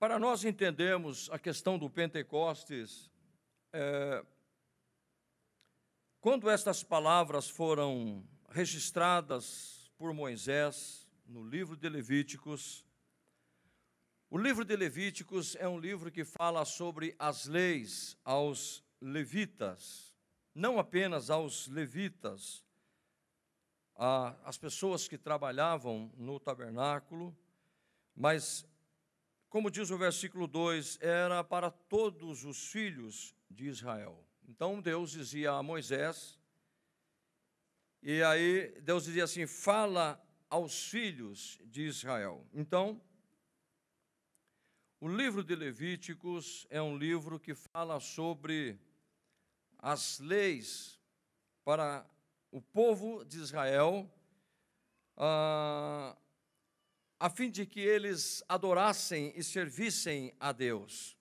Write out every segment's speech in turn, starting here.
Para nós entendermos a questão do Pentecostes, é, quando estas palavras foram registradas por Moisés no livro de Levíticos, o livro de Levíticos é um livro que fala sobre as leis aos levitas, não apenas aos levitas, às pessoas que trabalhavam no tabernáculo, mas como diz o versículo 2, era para todos os filhos de Israel. Então Deus dizia a Moisés, e aí Deus dizia assim: fala aos filhos de Israel. Então, o livro de Levíticos é um livro que fala sobre as leis para o povo de Israel. Ah, a fim de que eles adorassem e servissem a Deus.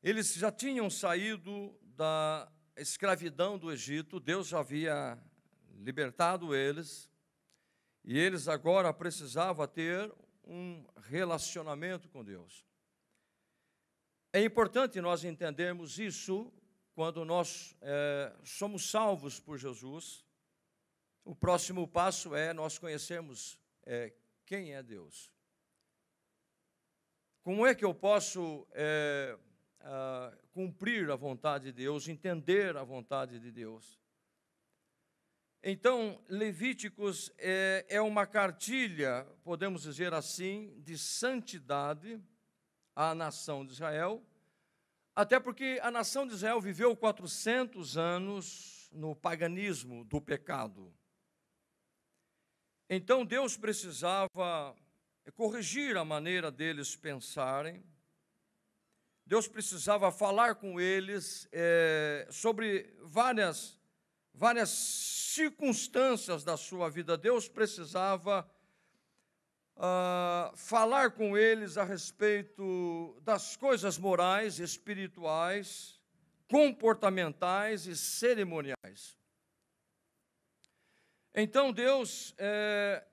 Eles já tinham saído da escravidão do Egito, Deus já havia libertado eles, e eles agora precisavam ter um relacionamento com Deus. É importante nós entendermos isso quando nós é, somos salvos por Jesus. O próximo passo é nós conhecermos é, quem é Deus. Como é que eu posso é, a, ah, cumprir a vontade de Deus, entender a vontade de Deus? Então, Levíticos é, é uma cartilha, podemos dizer assim, de santidade à nação de Israel, até porque a nação de Israel viveu 400 anos no paganismo do pecado. Então Deus precisava corrigir a maneira deles pensarem, Deus precisava falar com eles é, sobre várias, várias circunstâncias da sua vida. Deus precisava ah, falar com eles a respeito das coisas morais, espirituais, comportamentais e cerimoniais. Então Deus é,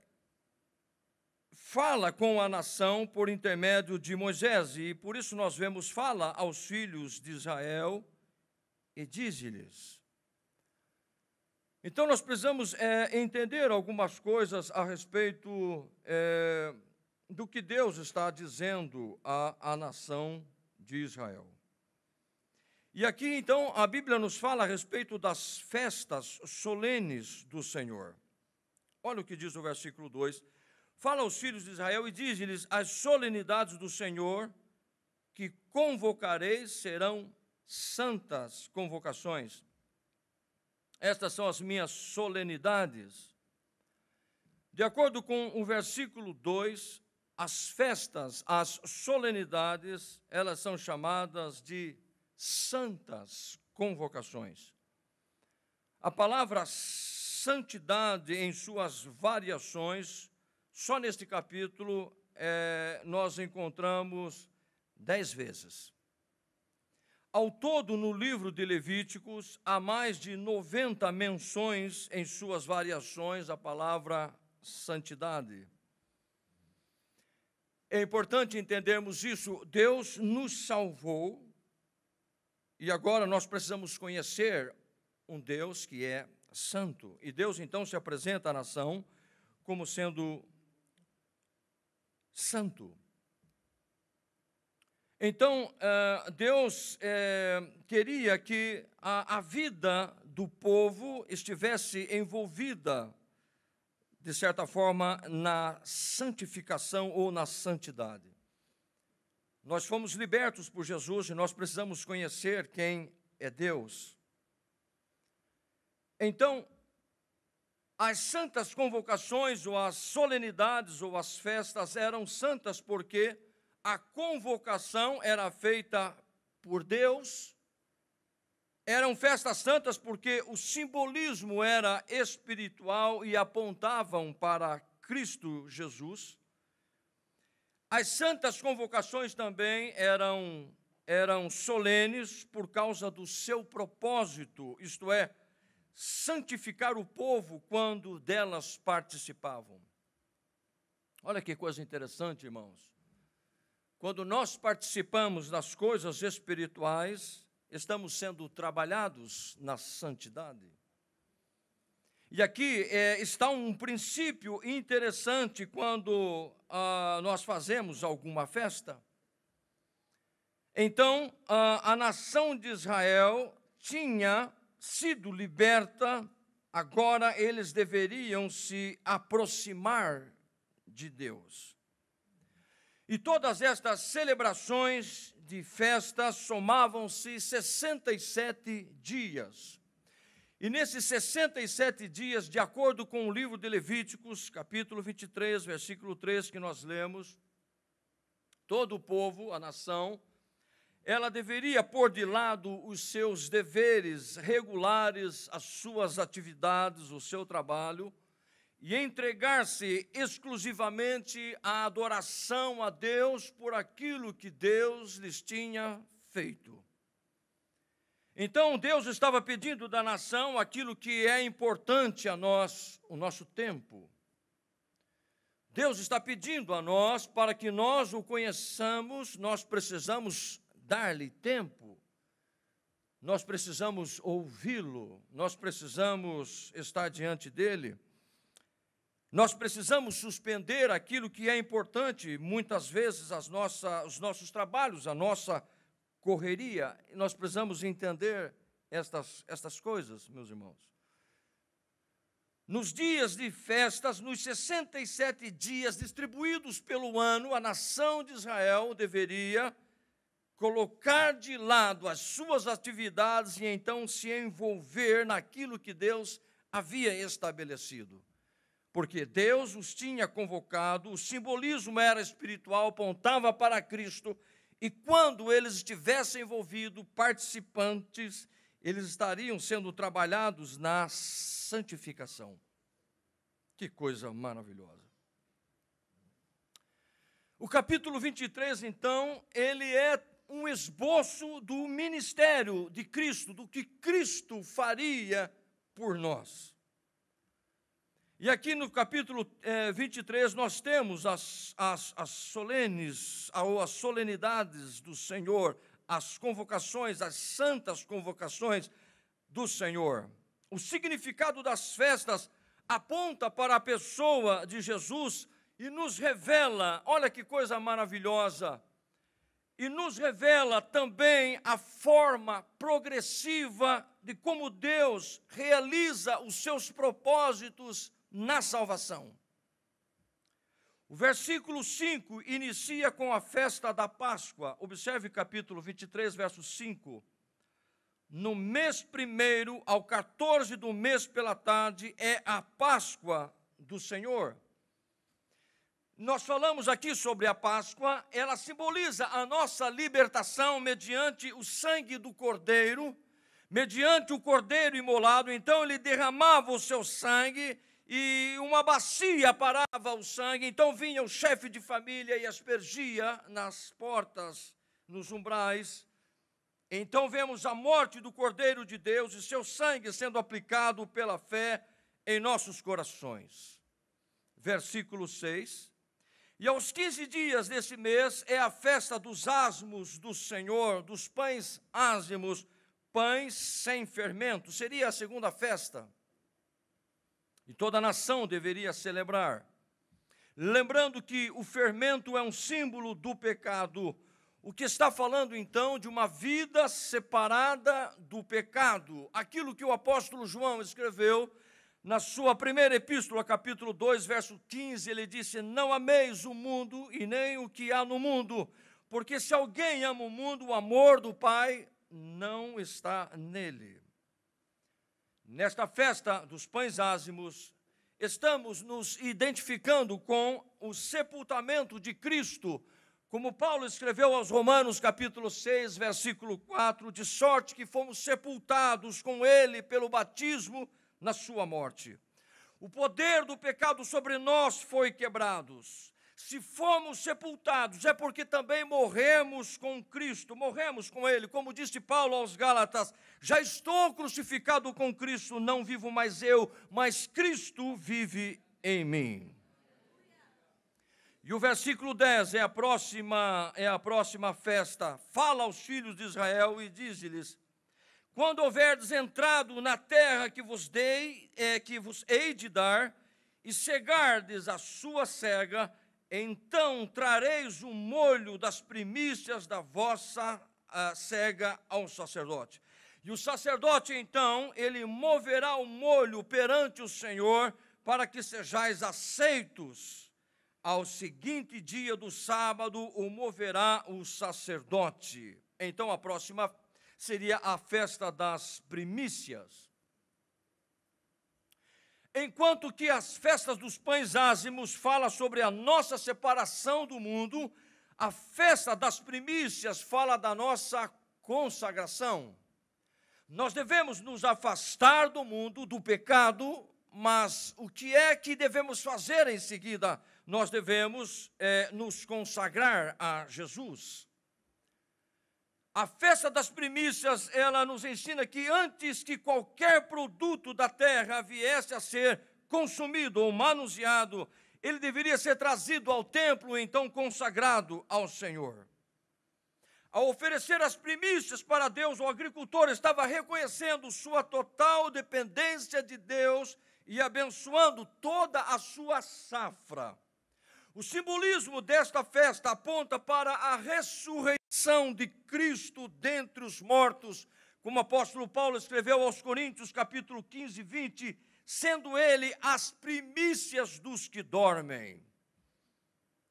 fala com a nação por intermédio de Moisés, e por isso nós vemos: fala aos filhos de Israel e diz-lhes. Então nós precisamos é, entender algumas coisas a respeito é, do que Deus está dizendo à, à nação de Israel. E aqui então a Bíblia nos fala a respeito das festas solenes do Senhor. Olha o que diz o versículo 2: Fala aos filhos de Israel e diz-lhes: As solenidades do Senhor que convocareis serão santas convocações. Estas são as minhas solenidades. De acordo com o versículo 2, as festas, as solenidades, elas são chamadas de santas convocações. A palavra santidade em suas variações, só neste capítulo é, nós encontramos dez vezes. Ao todo, no livro de Levíticos, há mais de 90 menções em suas variações à palavra santidade. É importante entendermos isso. Deus nos salvou e agora nós precisamos conhecer um Deus que é santo. E Deus então se apresenta à nação como sendo santo. Então, eh, Deus eh, queria que a vida do povo estivesse envolvida, de certa forma, na santificação ou na santidade. Nós fomos libertos por Jesus e nós precisamos conhecer quem é Deus. Então, as santas convocações ou as solenidades ou as festas eram santas porque a convocação era feita por Deus. Eram festas santas porque o simbolismo era espiritual e apontavam para Cristo Jesus. As santas convocações também eram, eram solenes por causa do seu propósito, isto é, santificar o povo quando delas participavam. Olha que coisa interessante, irmãos. Quando nós participamos das coisas espirituais, estamos sendo trabalhados na santidade. E aqui é, está um princípio interessante quando ah, nós fazemos alguma festa. Então, a, a nação de Israel tinha sido liberta, agora eles deveriam se aproximar de Deus. E todas estas celebrações de festa somavam-se 67 dias. E nesses 67 dias, de acordo com o livro de Levíticos, capítulo 23, versículo 3, que nós lemos, todo o povo, a nação, ela deveria pôr de lado os seus deveres regulares, as suas atividades, o seu trabalho, e entregar-se exclusivamente à adoração a Deus por aquilo que Deus lhes tinha feito. Então Deus estava pedindo da nação aquilo que é importante a nós, o nosso tempo. Deus está pedindo a nós para que nós o conheçamos, nós precisamos dar-lhe tempo. Nós precisamos ouvi-lo, nós precisamos estar diante dele. Nós precisamos suspender aquilo que é importante, muitas vezes as os nossos trabalhos, a nossa correria. Nós precisamos entender estas, estas coisas, meus irmãos. Nos dias de festas, nos 67 dias distribuídos pelo ano, a nação de Israel deveria colocar de lado as suas atividades e então se envolver naquilo que Deus havia estabelecido. Porque Deus os tinha convocado, o simbolismo era espiritual, apontava para Cristo e quando eles estivessem envolvidos, participantes, eles estariam sendo trabalhados na santificação. Que coisa maravilhosa. O capítulo 23, então, ele é um esboço do ministério de Cristo, do que Cristo faria por nós. E aqui no capítulo é, 23 nós temos as, as, as solenes, ou as solenidades do Senhor, as convocações, as santas convocações do Senhor. O significado das festas aponta para a pessoa de Jesus e nos revela, olha que coisa maravilhosa, e nos revela também a forma progressiva de como Deus realiza os seus propósitos na salvação. O versículo 5 inicia com a festa da Páscoa. Observe capítulo 23, verso 5. No mês primeiro, ao 14 do mês pela tarde, é a Páscoa do Senhor. Nós falamos aqui sobre a Páscoa, ela simboliza a nossa libertação mediante o sangue do Cordeiro, mediante o Cordeiro imolado. Então, ele derramava o seu sangue e uma bacia parava o sangue. Então vinha o chefe de família e aspergia nas portas, nos umbrais. Então vemos a morte do Cordeiro de Deus e seu sangue sendo aplicado pela fé em nossos corações. Versículo 6. E aos 15 dias desse mês é a festa dos asmos do Senhor, dos pães ázimos, pães sem fermento. Seria a segunda festa e toda a nação deveria celebrar. Lembrando que o fermento é um símbolo do pecado, o que está falando então de uma vida separada do pecado, aquilo que o apóstolo João escreveu na sua primeira epístola, capítulo 2, verso 15, ele disse: Não ameis o mundo e nem o que há no mundo, porque se alguém ama o mundo, o amor do Pai não está nele. Nesta festa dos pães ázimos, estamos nos identificando com o sepultamento de Cristo, como Paulo escreveu aos Romanos, capítulo 6, versículo 4, de sorte que fomos sepultados com ele pelo batismo na sua morte. O poder do pecado sobre nós foi quebrado. Se fomos sepultados, é porque também morremos com Cristo, morremos com Ele. Como disse Paulo aos Gálatas: Já estou crucificado com Cristo, não vivo mais eu, mas Cristo vive em mim. E o versículo 10 é a próxima, é a próxima festa. Fala aos filhos de Israel e diz-lhes: Quando houverdes entrado na terra que vos dei, é que vos hei de dar, e cegardes a sua cega, então trareis o molho das primícias da vossa ah, cega ao sacerdote. E o sacerdote, então, ele moverá o molho perante o Senhor, para que sejais aceitos. Ao seguinte dia do sábado o moverá o sacerdote. Então a próxima seria a festa das primícias. Enquanto que as festas dos pães ázimos fala sobre a nossa separação do mundo, a festa das primícias fala da nossa consagração. Nós devemos nos afastar do mundo, do pecado, mas o que é que devemos fazer em seguida? Nós devemos é, nos consagrar a Jesus. A festa das primícias, ela nos ensina que antes que qualquer produto da terra viesse a ser consumido ou manuseado, ele deveria ser trazido ao templo, então consagrado ao Senhor. Ao oferecer as primícias para Deus, o agricultor estava reconhecendo sua total dependência de Deus e abençoando toda a sua safra. O simbolismo desta festa aponta para a ressurreição de Cristo dentre os mortos, como o apóstolo Paulo escreveu aos Coríntios, capítulo 15, 20, sendo ele as primícias dos que dormem.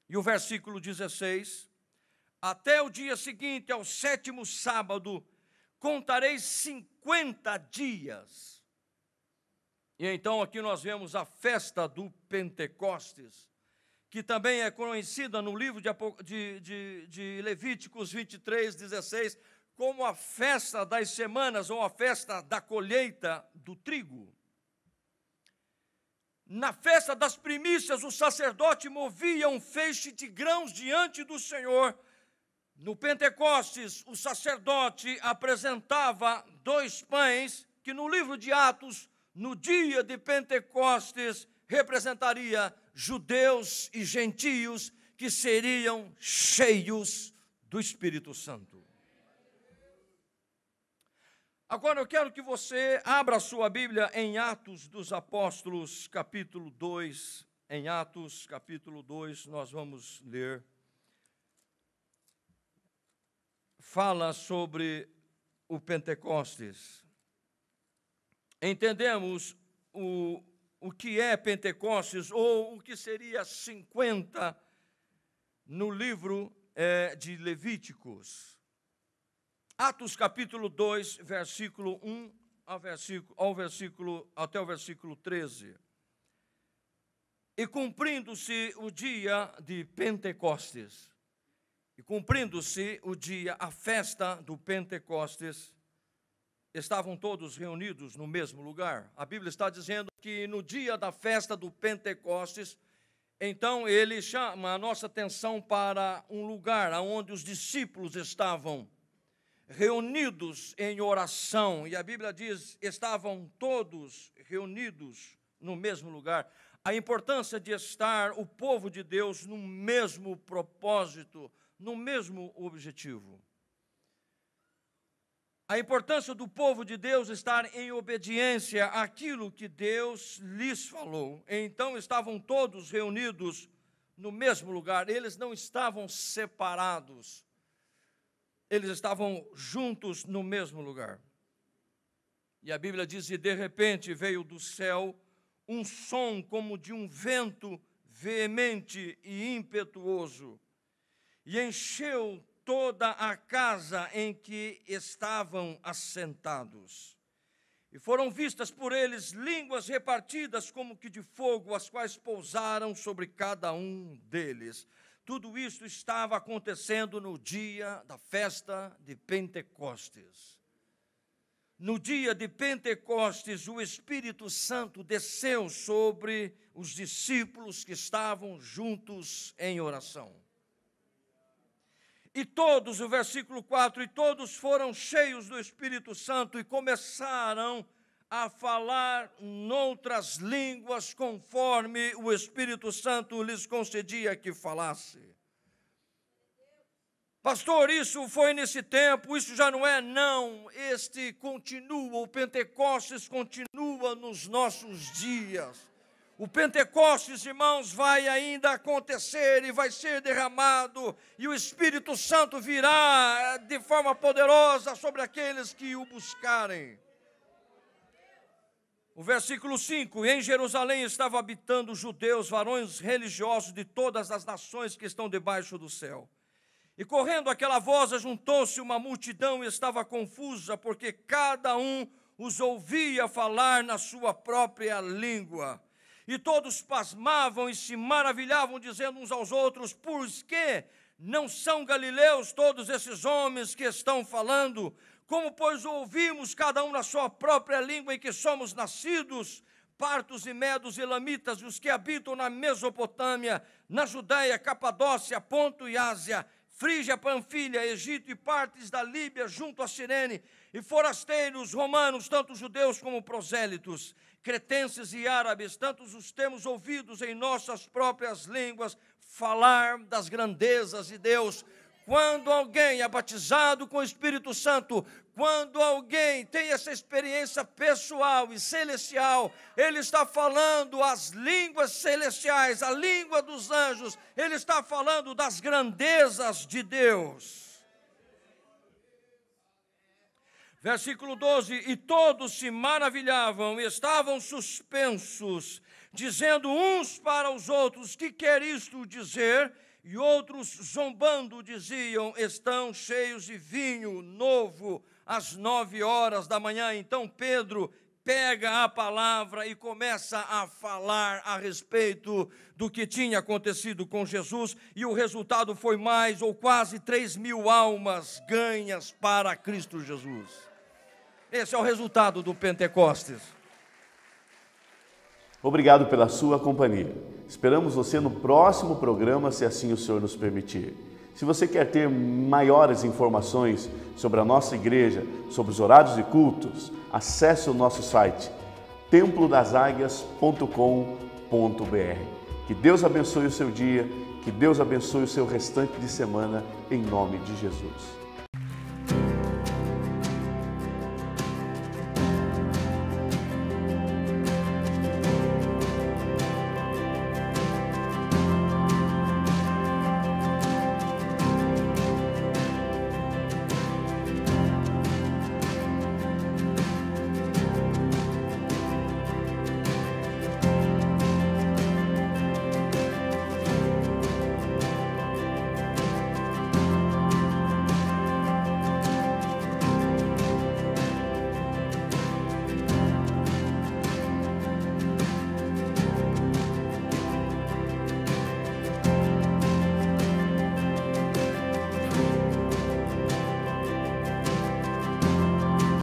E o versículo 16: Até o dia seguinte, ao sétimo sábado, contarei 50 dias. E então aqui nós vemos a festa do Pentecostes que também é conhecida no livro de, de, de, de Levíticos 23, 16, como a festa das semanas ou a festa da colheita do trigo. Na festa das primícias, o sacerdote movia um feixe de grãos diante do Senhor. No Pentecostes, o sacerdote apresentava dois pães que no livro de Atos, no dia de Pentecostes, representaria judeus e gentios que seriam cheios do Espírito Santo. Agora eu quero que você abra a sua Bíblia em Atos dos Apóstolos, capítulo 2. Em Atos, capítulo 2, nós vamos ler. Fala sobre o Pentecostes. Entendemos o o que é Pentecostes, ou o que seria 50 no livro é, de Levíticos. Atos capítulo 2, versículo 1 ao versículo, ao versículo, até o versículo 13. E cumprindo-se o dia de Pentecostes, e cumprindo-se o dia, a festa do Pentecostes, estavam todos reunidos no mesmo lugar. A Bíblia está dizendo que no dia da festa do Pentecostes, então ele chama a nossa atenção para um lugar onde os discípulos estavam reunidos em oração, e a Bíblia diz: estavam todos reunidos no mesmo lugar. A importância de estar o povo de Deus no mesmo propósito, no mesmo objetivo. A importância do povo de Deus estar em obediência àquilo que Deus lhes falou. Então estavam todos reunidos no mesmo lugar, eles não estavam separados, eles estavam juntos no mesmo lugar. E a Bíblia diz: E de repente veio do céu um som como de um vento veemente e impetuoso, e encheu toda a casa em que estavam assentados. E foram vistas por eles línguas repartidas como que de fogo, as quais pousaram sobre cada um deles. Tudo isso estava acontecendo no dia da festa de Pentecostes. No dia de Pentecostes, o Espírito Santo desceu sobre os discípulos que estavam juntos em oração. E todos, o versículo 4, e todos foram cheios do Espírito Santo e começaram a falar noutras línguas conforme o Espírito Santo lhes concedia que falasse. Pastor, isso foi nesse tempo, isso já não é, não. Este continua, o Pentecostes continua nos nossos dias. O Pentecostes, irmãos, vai ainda acontecer e vai ser derramado, e o Espírito Santo virá de forma poderosa sobre aqueles que o buscarem. O versículo 5: Em Jerusalém estavam habitando judeus, varões religiosos de todas as nações que estão debaixo do céu. E correndo aquela voz, juntou-se uma multidão e estava confusa, porque cada um os ouvia falar na sua própria língua. E todos pasmavam e se maravilhavam, dizendo uns aos outros: Por que não são galileus todos esses homens que estão falando? Como, pois, ouvimos cada um na sua própria língua em que somos nascidos? partos e medos, lamitas os que habitam na Mesopotâmia, na Judéia, Capadócia, Ponto e Ásia, Frígia, Panfilha, Egito e partes da Líbia junto a Sirene, e forasteiros, romanos, tanto judeus como prosélitos, cretenses e árabes, tantos os temos ouvidos em nossas próprias línguas falar das grandezas de Deus. Quando alguém é batizado com o Espírito Santo, quando alguém tem essa experiência pessoal e celestial, ele está falando as línguas celestiais, a língua dos anjos, ele está falando das grandezas de Deus. Versículo 12: E todos se maravilhavam e estavam suspensos, dizendo uns para os outros: Que quer isto dizer? E outros, zombando, diziam: Estão cheios de vinho novo às nove horas da manhã. Então Pedro pega a palavra e começa a falar a respeito do que tinha acontecido com Jesus, e o resultado foi mais ou quase três mil almas ganhas para Cristo Jesus. Esse é o resultado do Pentecostes. Obrigado pela sua companhia. Esperamos você no próximo programa, se assim o Senhor nos permitir. Se você quer ter maiores informações sobre a nossa igreja, sobre os horários e cultos, acesse o nosso site templodaságuias.com.br. Que Deus abençoe o seu dia, que Deus abençoe o seu restante de semana, em nome de Jesus.